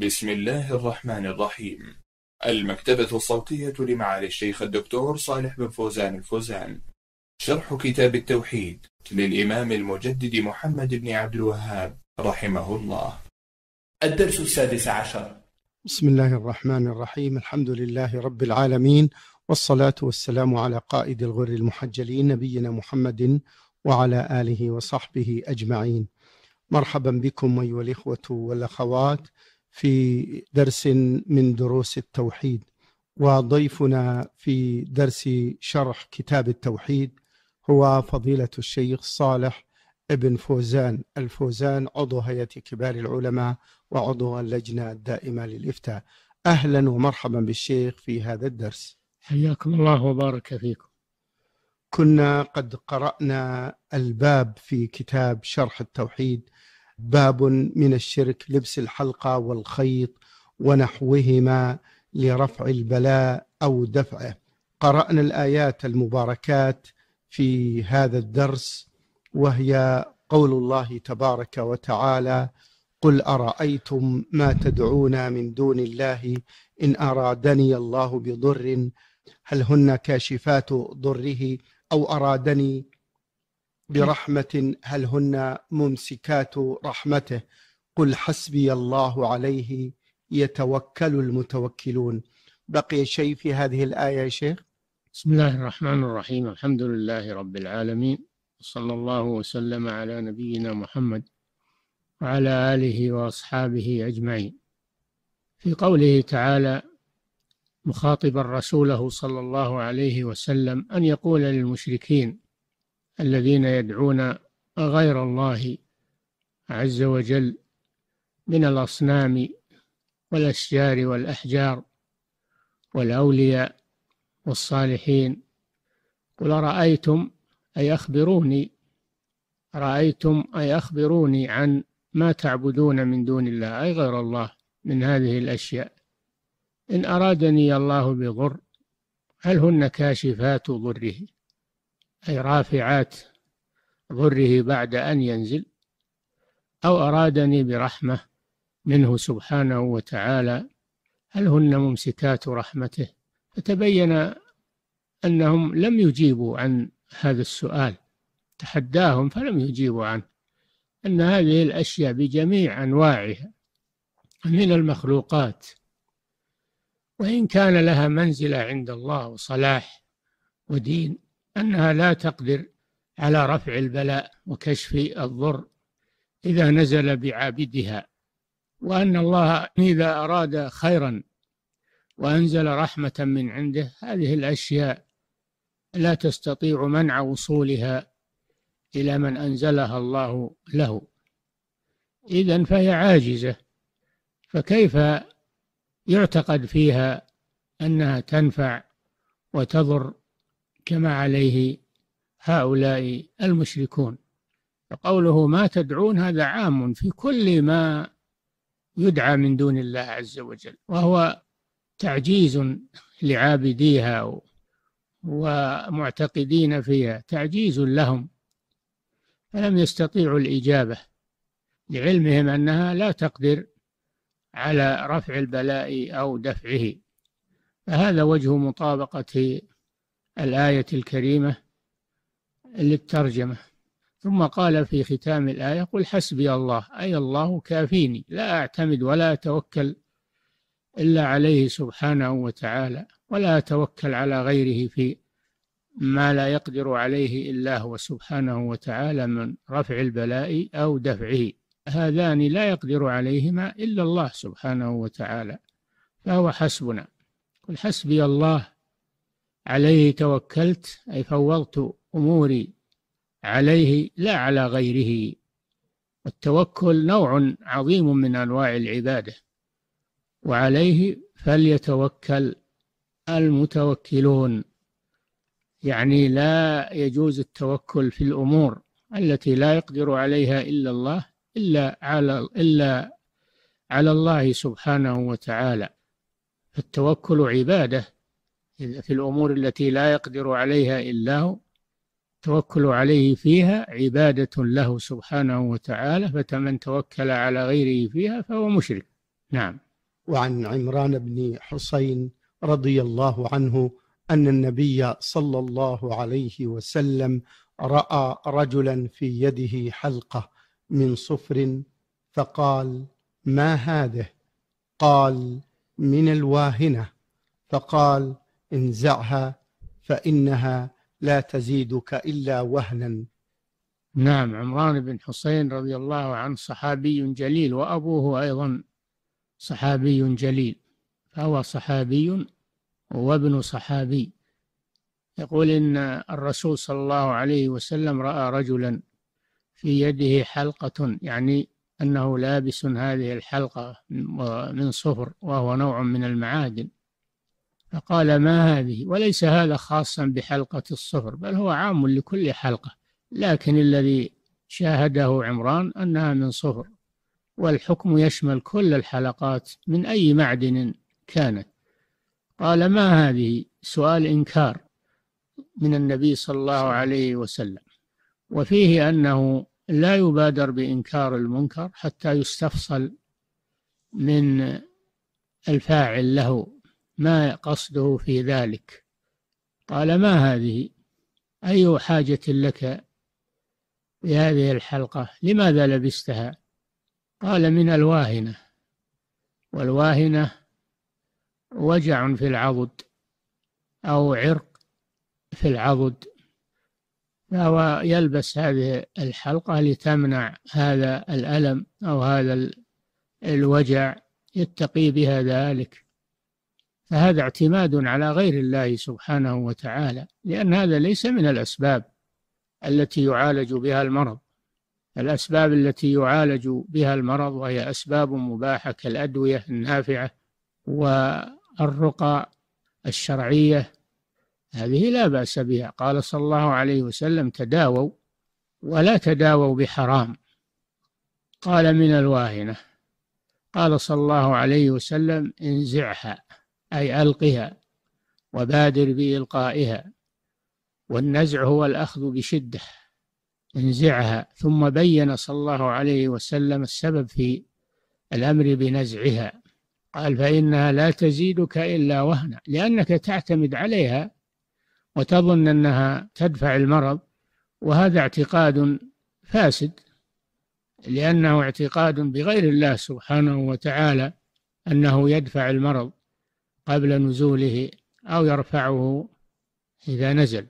بسم الله الرحمن الرحيم المكتبة الصوتية لمعالي الشيخ الدكتور صالح بن فوزان الفوزان شرح كتاب التوحيد للإمام المجدد محمد بن عبد الوهاب رحمه الله الدرس السادس عشر بسم الله الرحمن الرحيم الحمد لله رب العالمين والصلاة والسلام على قائد الغر المحجلين نبينا محمد وعلى آله وصحبه أجمعين مرحبا بكم أيها الإخوة والأخوات في درس من دروس التوحيد وضيفنا في درس شرح كتاب التوحيد هو فضيلة الشيخ صالح ابن فوزان الفوزان عضو هيئة كبار العلماء وعضو اللجنة الدائمة للإفتاء أهلا ومرحبا بالشيخ في هذا الدرس حياكم الله وبارك فيكم كنا قد قرأنا الباب في كتاب شرح التوحيد باب من الشرك لبس الحلقة والخيط ونحوهما لرفع البلاء أو دفعه قرأنا الآيات المباركات في هذا الدرس وهي قول الله تبارك وتعالى قل أرأيتم ما تدعون من دون الله إن أرادني الله بضر هل هن كاشفات ضره أو أرادني برحمة هل هن ممسكات رحمته قل حسبي الله عليه يتوكل المتوكلون بقي شيء في هذه الآية يا شيخ بسم الله الرحمن الرحيم الحمد لله رب العالمين صلى الله وسلم على نبينا محمد وعلى آله وأصحابه أجمعين في قوله تعالى مخاطبا رسوله صلى الله عليه وسلم أن يقول للمشركين الذين يدعون غير الله عز وجل من الأصنام والأشجار والأحجار والأولياء والصالحين قل رأيتم أي أخبروني رأيتم أي أخبروني عن ما تعبدون من دون الله أي غير الله من هذه الأشياء إن أرادني الله بضر هل هن كاشفات ضره أي رافعات ضره بعد أن ينزل أو أرادني برحمة منه سبحانه وتعالى هل هن ممسكات رحمته فتبين أنهم لم يجيبوا عن هذا السؤال تحداهم فلم يجيبوا عنه أن هذه الأشياء بجميع أنواعها من المخلوقات وإن كان لها منزلة عند الله وصلاح ودين أنها لا تقدر على رفع البلاء وكشف الضر إذا نزل بعابدها وأن الله إذا أراد خيرا وأنزل رحمة من عنده هذه الأشياء لا تستطيع منع وصولها إلى من أنزلها الله له إذا فهي عاجزة فكيف يعتقد فيها أنها تنفع وتضر كما عليه هؤلاء المشركون فقوله ما تدعون هذا عام في كل ما يدعى من دون الله عز وجل وهو تعجيز لعابديها ومعتقدين فيها تعجيز لهم فلم يستطيعوا الإجابة لعلمهم أنها لا تقدر على رفع البلاء أو دفعه فهذا وجه مطابقة الآية الكريمة للترجمة ثم قال في ختام الآية قل حسبي الله أي الله كافيني لا أعتمد ولا أتوكل إلا عليه سبحانه وتعالى ولا أتوكل على غيره في ما لا يقدر عليه إلا هو سبحانه وتعالى من رفع البلاء أو دفعه هذان لا يقدر عليهما إلا الله سبحانه وتعالى فهو حسبنا قل حسبي الله عليه توكلت أي فوضت أموري عليه لا على غيره التوكل نوع عظيم من أنواع العبادة وعليه فليتوكل المتوكلون يعني لا يجوز التوكل في الأمور التي لا يقدر عليها إلا الله إلا على إلا على الله سبحانه وتعالى التوكل عباده في الأمور التي لا يقدر عليها إلا هو التوكل عليه فيها عبادة له سبحانه وتعالى فمن توكل على غيره فيها فهو مشرك نعم وعن عمران بن حسين رضي الله عنه أن النبي صلى الله عليه وسلم رأى رجلا في يده حلقة من صفر فقال ما هذه؟ قال من الواهنة فقال انزعها فإنها لا تزيدك إلا وهنا نعم عمران بن حسين رضي الله عنه صحابي جليل وأبوه أيضا صحابي جليل فهو صحابي وابن صحابي يقول إن الرسول صلى الله عليه وسلم رأى رجلا في يده حلقة يعني أنه لابس هذه الحلقة من صفر وهو نوع من المعادن فقال ما هذه وليس هذا خاصا بحلقة الصفر بل هو عام لكل حلقة لكن الذي شاهده عمران أنها من صفر والحكم يشمل كل الحلقات من أي معدن كانت قال ما هذه سؤال إنكار من النبي صلى الله عليه وسلم وفيه أنه لا يبادر بإنكار المنكر حتى يستفصل من الفاعل له ما قصده في ذلك قال ما هذه أي حاجة لك بهذه الحلقة لماذا لبستها قال من الواهنة والواهنة وجع في العضد أو عرق في العضد فهو يلبس هذه الحلقة لتمنع هذا الألم أو هذا الوجع يتقي بها ذلك فهذا اعتماد على غير الله سبحانه وتعالى لأن هذا ليس من الأسباب التي يعالج بها المرض الأسباب التي يعالج بها المرض وهي أسباب مباحة كالأدوية النافعة والرقى الشرعية هذه لا بأس بها قال صلى الله عليه وسلم تداووا ولا تداووا بحرام قال من الواهنة قال صلى الله عليه وسلم انزعها أي ألقها وبادر بإلقائها والنزع هو الأخذ بشدة انزعها ثم بين صلى الله عليه وسلم السبب في الأمر بنزعها قال فإنها لا تزيدك إلا وهنا لأنك تعتمد عليها وتظن أنها تدفع المرض وهذا اعتقاد فاسد لأنه اعتقاد بغير الله سبحانه وتعالى أنه يدفع المرض قبل نزوله أو يرفعه إذا نزل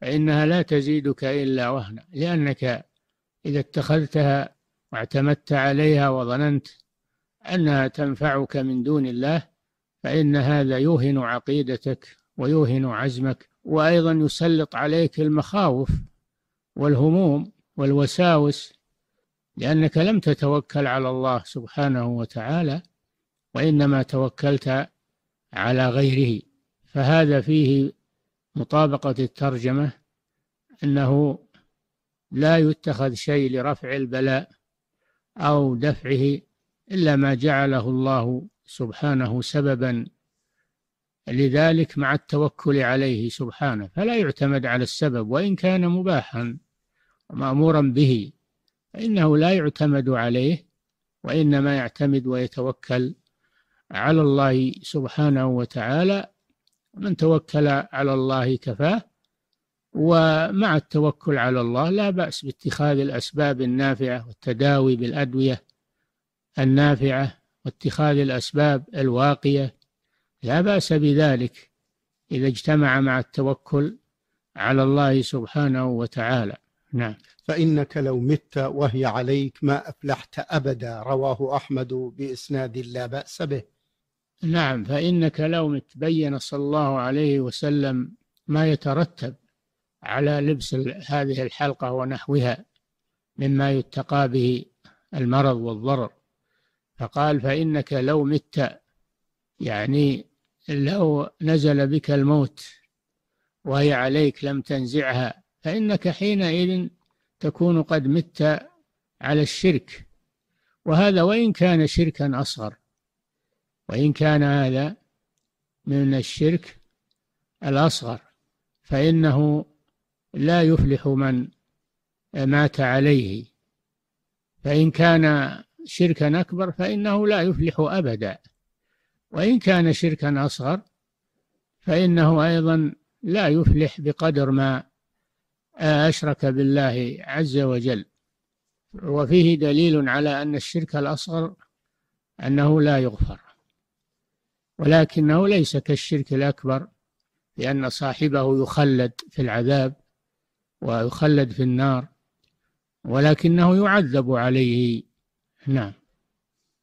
فإنها لا تزيدك إلا وهنا لأنك إذا اتخذتها واعتمدت عليها وظننت أنها تنفعك من دون الله فإن هذا يوهن عقيدتك ويوهن عزمك وأيضا يسلط عليك المخاوف والهموم والوساوس لأنك لم تتوكل على الله سبحانه وتعالى وإنما توكلت على غيره فهذا فيه مطابقة الترجمة أنه لا يتخذ شيء لرفع البلاء أو دفعه إلا ما جعله الله سبحانه سببا لذلك مع التوكل عليه سبحانه فلا يعتمد على السبب وإن كان مباحا مأمورا به فإنه لا يعتمد عليه وإنما يعتمد ويتوكل على الله سبحانه وتعالى من توكل على الله كفاه ومع التوكل على الله لا بأس باتخاذ الأسباب النافعة والتداوي بالأدوية النافعة واتخاذ الأسباب الواقية لا بأس بذلك إذا اجتمع مع التوكل على الله سبحانه وتعالى نعم فإنك لو مت وهي عليك ما أفلحت أبدا رواه أحمد بإسناد لا بأس به نعم فإنك لو تبين صلى الله عليه وسلم ما يترتب على لبس هذه الحلقة ونحوها مما يتقى به المرض والضرر فقال فإنك لو مت يعني لو نزل بك الموت وهي عليك لم تنزعها فإنك حينئذ تكون قد مت على الشرك وهذا وإن كان شركا أصغر وإن كان هذا من الشرك الأصغر فإنه لا يفلح من مات عليه فإن كان شركا أكبر فإنه لا يفلح أبدا وإن كان شركا أصغر فإنه أيضا لا يفلح بقدر ما أشرك بالله عز وجل وفيه دليل على أن الشرك الأصغر أنه لا يغفر ولكنه ليس كالشرك الأكبر لأن صاحبه يخلد في العذاب ويخلد في النار ولكنه يعذب عليه نعم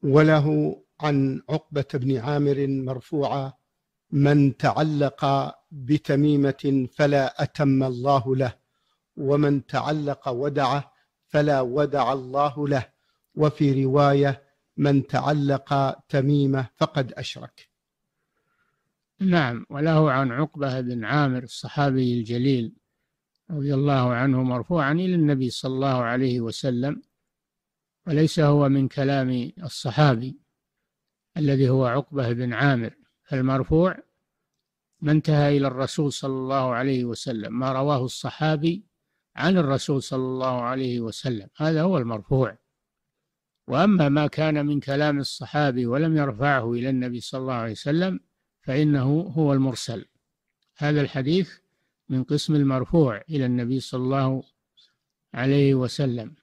وله عن عقبة بن عامر مرفوعة من تعلق بتميمة فلا أتم الله له ومن تعلق ودعه فلا ودع الله له وفي رواية من تعلق تميمة فقد أشرك نعم وله عن عقبة بن عامر الصحابي الجليل رضي الله عنه مرفوعا إلى النبي صلى الله عليه وسلم وليس هو من كلام الصحابي الذي هو عقبة بن عامر المرفوع ما انتهى إلى الرسول صلى الله عليه وسلم ما رواه الصحابي عن الرسول صلى الله عليه وسلم هذا هو المرفوع وأما ما كان من كلام الصحابي ولم يرفعه إلى النبي صلى الله عليه وسلم فإنه هو المرسل هذا الحديث من قسم المرفوع إلى النبي صلى الله عليه وسلم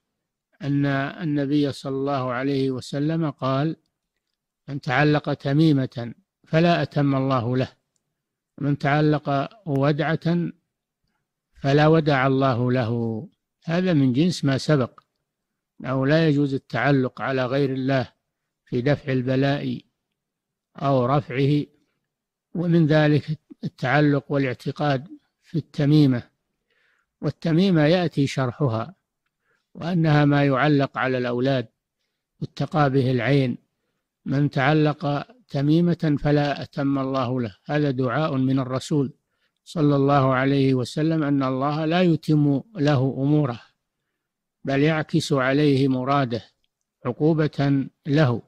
أن النبي صلى الله عليه وسلم قال من تعلق تميمة فلا أتم الله له من تعلق ودعة فلا ودع الله له هذا من جنس ما سبق أو لا يجوز التعلق على غير الله في دفع البلاء أو رفعه ومن ذلك التعلق والاعتقاد في التميمة والتميمة يأتي شرحها وأنها ما يعلق على الأولاد اتقى به العين من تعلق تميمة فلا أتم الله له هذا دعاء من الرسول صلى الله عليه وسلم أن الله لا يتم له أموره بل يعكس عليه مراده عقوبة له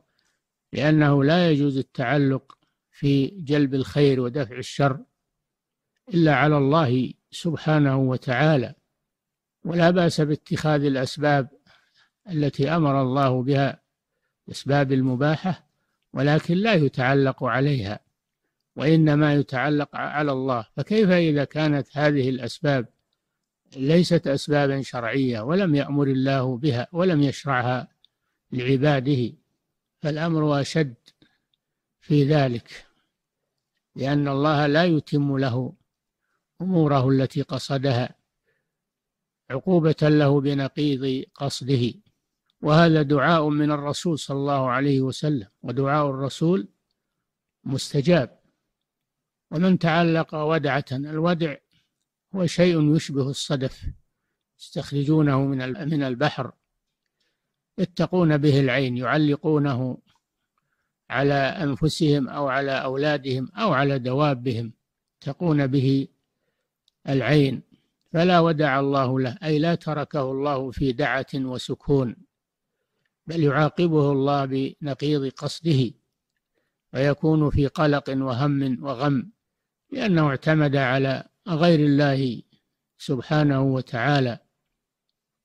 لأنه لا يجوز التعلق في جلب الخير ودفع الشر إلا على الله سبحانه وتعالى ولا بأس باتخاذ الأسباب التي أمر الله بها الأسباب المباحة ولكن لا يتعلق عليها وإنما يتعلق على الله فكيف إذا كانت هذه الأسباب ليست أسبابا شرعية ولم يأمر الله بها ولم يشرعها لعباده فالأمر أشد في ذلك لأن الله لا يتم له أموره التي قصدها عقوبة له بنقيض قصده وهذا دعاء من الرسول صلى الله عليه وسلم ودعاء الرسول مستجاب ومن تعلق ودعة الودع هو شيء يشبه الصدف يستخرجونه من من البحر يتقون به العين يعلقونه على أنفسهم أو على أولادهم أو على دوابهم تقون به العين فلا ودع الله له أي لا تركه الله في دعة وسكون بل يعاقبه الله بنقيض قصده ويكون في قلق وهم وغم لأنه اعتمد على غير الله سبحانه وتعالى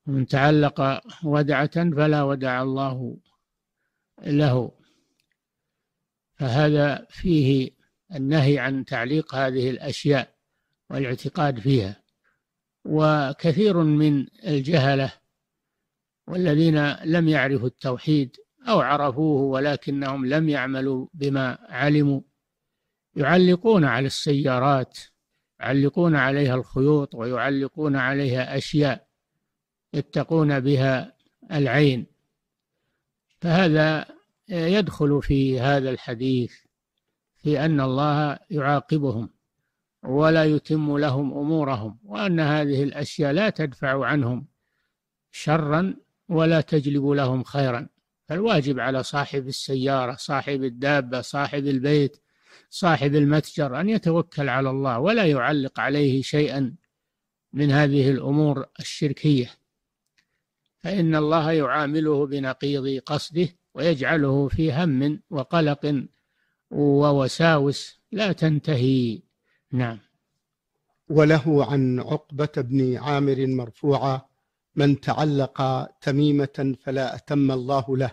من تعلق ودعة فلا ودع الله له فهذا فيه النهي عن تعليق هذه الأشياء والاعتقاد فيها وكثير من الجهلة والذين لم يعرفوا التوحيد أو عرفوه ولكنهم لم يعملوا بما علموا يعلقون على السيارات يعلقون عليها الخيوط ويعلقون عليها أشياء يتقون بها العين فهذا يدخل في هذا الحديث في أن الله يعاقبهم ولا يتم لهم أمورهم وأن هذه الأشياء لا تدفع عنهم شرا ولا تجلب لهم خيرا فالواجب على صاحب السيارة صاحب الدابة صاحب البيت صاحب المتجر أن يتوكل على الله ولا يعلق عليه شيئا من هذه الأمور الشركية فإن الله يعامله بنقيض قصده ويجعله في هم وقلق ووساوس لا تنتهي نعم وله عن عقبة بن عامر مرفوعا من تعلق تميمة فلا أتم الله له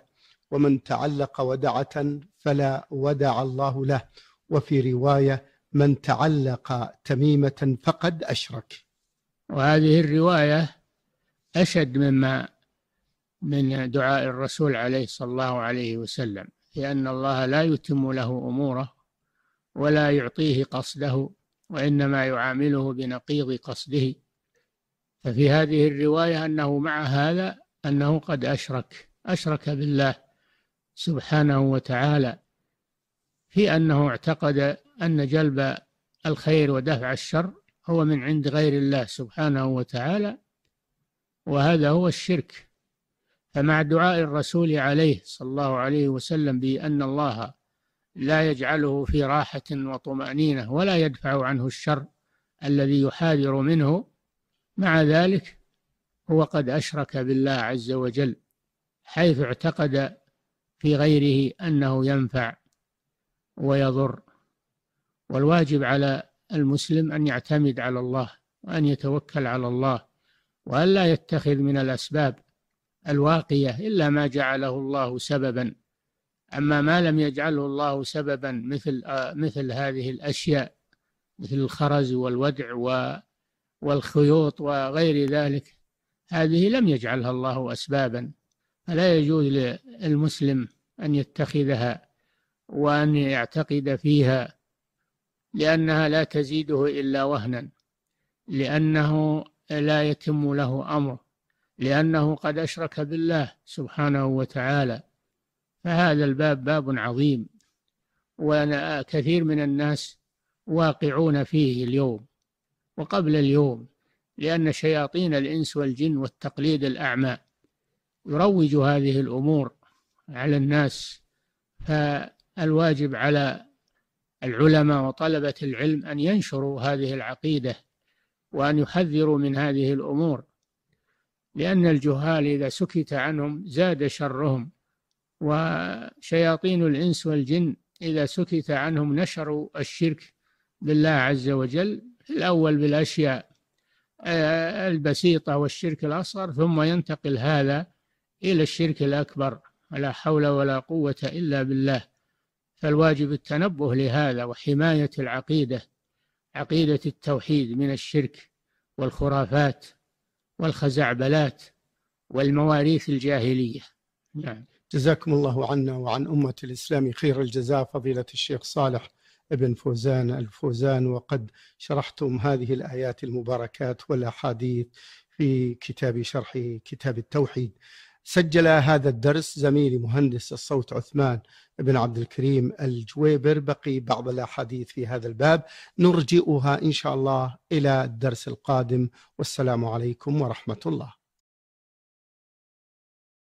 ومن تعلق ودعة فلا ودع الله له وفي رواية من تعلق تميمة فقد أشرك وهذه الرواية أشد مما من دعاء الرسول عليه صلى الله عليه وسلم لأن الله لا يتم له أموره ولا يعطيه قصده وإنما يعامله بنقيض قصده ففي هذه الرواية أنه مع هذا أنه قد أشرك أشرك بالله سبحانه وتعالى في أنه اعتقد أن جلب الخير ودفع الشر هو من عند غير الله سبحانه وتعالى وهذا هو الشرك فمع دعاء الرسول عليه صلى الله عليه وسلم بأن الله لا يجعله في راحة وطمأنينة ولا يدفع عنه الشر الذي يحاذر منه مع ذلك هو قد أشرك بالله عز وجل حيث اعتقد في غيره أنه ينفع ويضر والواجب على المسلم أن يعتمد على الله وأن يتوكل على الله وأن لا يتخذ من الأسباب الواقية إلا ما جعله الله سببا أما ما لم يجعله الله سببا مثل آه، مثل هذه الأشياء مثل الخرز والودع والخيوط وغير ذلك هذه لم يجعلها الله أسبابا فلا يجوز للمسلم أن يتخذها وأن يعتقد فيها لأنها لا تزيده إلا وهنا لأنه لا يتم له أمر لأنه قد أشرك بالله سبحانه وتعالى فهذا الباب باب عظيم كثير من الناس واقعون فيه اليوم وقبل اليوم لأن شياطين الإنس والجن والتقليد الأعمى يروج هذه الأمور على الناس فالواجب على العلماء وطلبة العلم أن ينشروا هذه العقيدة وأن يحذروا من هذه الأمور لأن الجهال إذا سكت عنهم زاد شرهم وشياطين الإنس والجن إذا سكت عنهم نشروا الشرك بالله عز وجل الأول بالأشياء آه، البسيطة والشرك الأصغر ثم ينتقل هذا إلى الشرك الأكبر ولا حول ولا قوة إلا بالله فالواجب التنبه لهذا وحماية العقيدة عقيدة التوحيد من الشرك والخرافات والخزعبلات والمواريث الجاهلية نعم جزاكم الله عنا وعن أمة الإسلام خير الجزاء فضيلة الشيخ صالح ابن فوزان الفوزان وقد شرحتم هذه الآيات المباركات والأحاديث في كتاب شرح كتاب التوحيد سجل هذا الدرس زميلي مهندس الصوت عثمان بن عبد الكريم الجويبر بقي بعض الاحاديث في هذا الباب نرجئها ان شاء الله الى الدرس القادم والسلام عليكم ورحمه الله